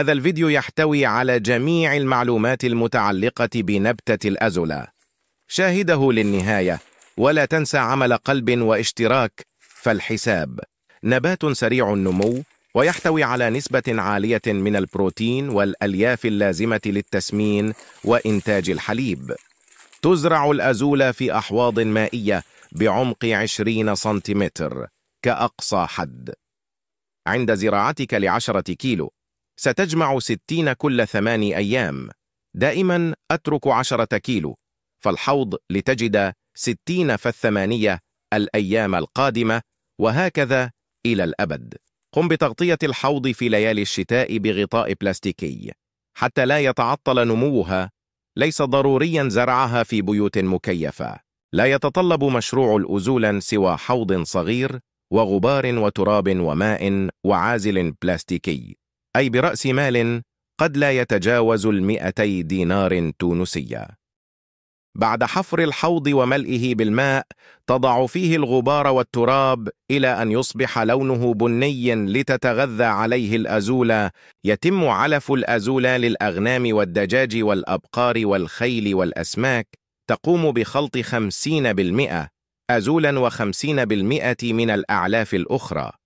هذا الفيديو يحتوي على جميع المعلومات المتعلقة بنبتة الأزولا شاهده للنهاية ولا تنسى عمل قلب واشتراك فالحساب نبات سريع النمو ويحتوي على نسبة عالية من البروتين والألياف اللازمة للتسمين وإنتاج الحليب تزرع الأزولا في أحواض مائية بعمق 20 سنتيمتر كأقصى حد عند زراعتك لعشرة كيلو ستجمع ستين كل ثمان أيام دائما أترك عشرة كيلو فالحوض لتجد ستين فالثمانية الأيام القادمة وهكذا إلى الأبد قم بتغطية الحوض في ليالي الشتاء بغطاء بلاستيكي حتى لا يتعطل نموها ليس ضروريا زرعها في بيوت مكيفة لا يتطلب مشروع الأزولا سوى حوض صغير وغبار وتراب وماء وعازل بلاستيكي أي برأس مال قد لا يتجاوز المئتي دينار تونسية بعد حفر الحوض وملئه بالماء تضع فيه الغبار والتراب إلى أن يصبح لونه بني لتتغذى عليه الأزولة يتم علف الأزولة للأغنام والدجاج والأبقار والخيل والأسماك تقوم بخلط 50% أزولا و50% من الأعلاف الأخرى